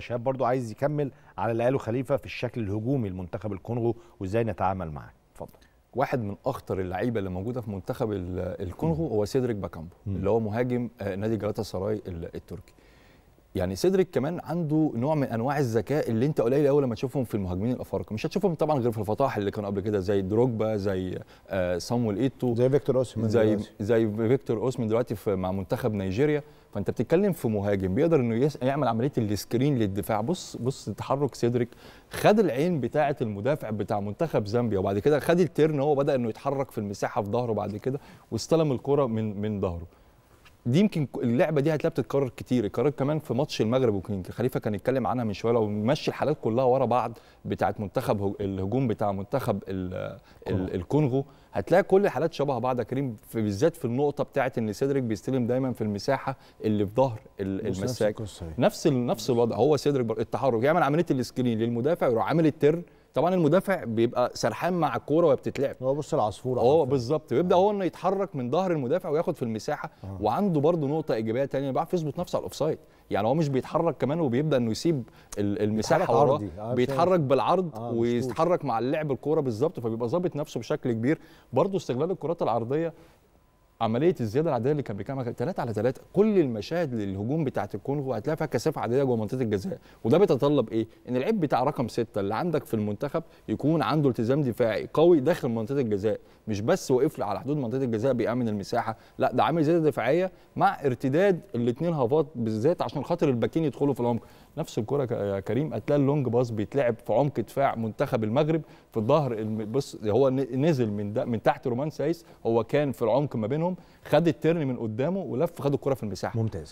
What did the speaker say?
شهاب برضو عايز يكمل على اللي قاله خليفه في الشكل الهجومي لمنتخب الكونغو وازاي نتعامل معاه اتفضل واحد من اخطر اللعيبه اللي موجوده في منتخب الكونغو هو سيدريك باكامبو اللي هو مهاجم آه، نادي جلاتا سراي التركي يعني سيدريك كمان عنده نوع من انواع الذكاء اللي انت قليل قوي لما تشوفهم في المهاجمين الافارقه مش هتشوفهم طبعا غير في الفطاح اللي كانوا قبل كده زي دروجبا زي آه سامويل ايتو زي فيكتور اوسمن زي دلوقتي. زي فيكتور اوسمن دلوقتي في مع منتخب نيجيريا فانت بتتكلم في مهاجم بيقدر انه يعمل عمليه السكرين للدفاع بص بص تحرك سيدريك خد العين بتاعه المدافع بتاع منتخب زامبيا وبعد كده خد التيرن هو بدا انه يتحرك في المساحه في ظهره بعد كده واستلم الكره من من ظهره دي يمكن اللعبه دي هتلاقيها بتتكرر كتير اتكررت كمان في ماتش المغرب وكان خليفه كان اتكلم عنها من شويه لو مشي الحالات كلها ورا بعض بتاعه منتخب الهجوم بتاع منتخب الكونغو هتلاقي كل الحالات شبه بعض يا كريم بالذات في النقطه بتاعه ان سيدريك بيستلم دايما في المساحه اللي في ظهر المساك نفس نفس الوضع هو سيدريك التحرك يعمل عمليه السكرين للمدافع يروح عامل الترن طبعا المدافع بيبقى سرحان مع الكوره وهي بتتلعب هو بص العصفور اه بالظبط بيبدا هو انه يتحرك من ظهر المدافع وياخد في المساحه آه. وعنده برده نقطه ايجابيه ثانيه بيعرف يظبط نفسه على الاوفسايد يعني هو مش بيتحرك كمان وبيبدا انه يسيب المساحه وراه آه، بيتحرك بالعرض آه ويتحرك مع اللعب الكوره بالظبط فبيبقى ظابط نفسه بشكل كبير برده استغلال الكرات العرضيه عمليه الزياده العدديه اللي كان بيتكلم عنها 3 على 3 كل المشاهد للهجوم بتاعه الكونغو هتلاقي فيها كثافه عدديه جوه منطقه الجزاء وده بيتطلب ايه؟ ان اللعيب بتاع رقم 6 اللي عندك في المنتخب يكون عنده التزام دفاعي قوي داخل منطقه الجزاء مش بس وقف على حدود منطقه الجزاء بيامن المساحه لا ده عامل زياده دفاعيه مع ارتداد الاثنين هافات بالذات عشان خاطر الباكين يدخلوا في العمق نفس الكره يا كريم هتلاقي اللونج باص بيتلعب في عمق دفاع منتخب المغرب في الظهر بص هو نزل من من تحت رومان سايس هو كان في العمق ما بينهم خد الترن من قدامه ولف خد الكره في المساحه ممتاز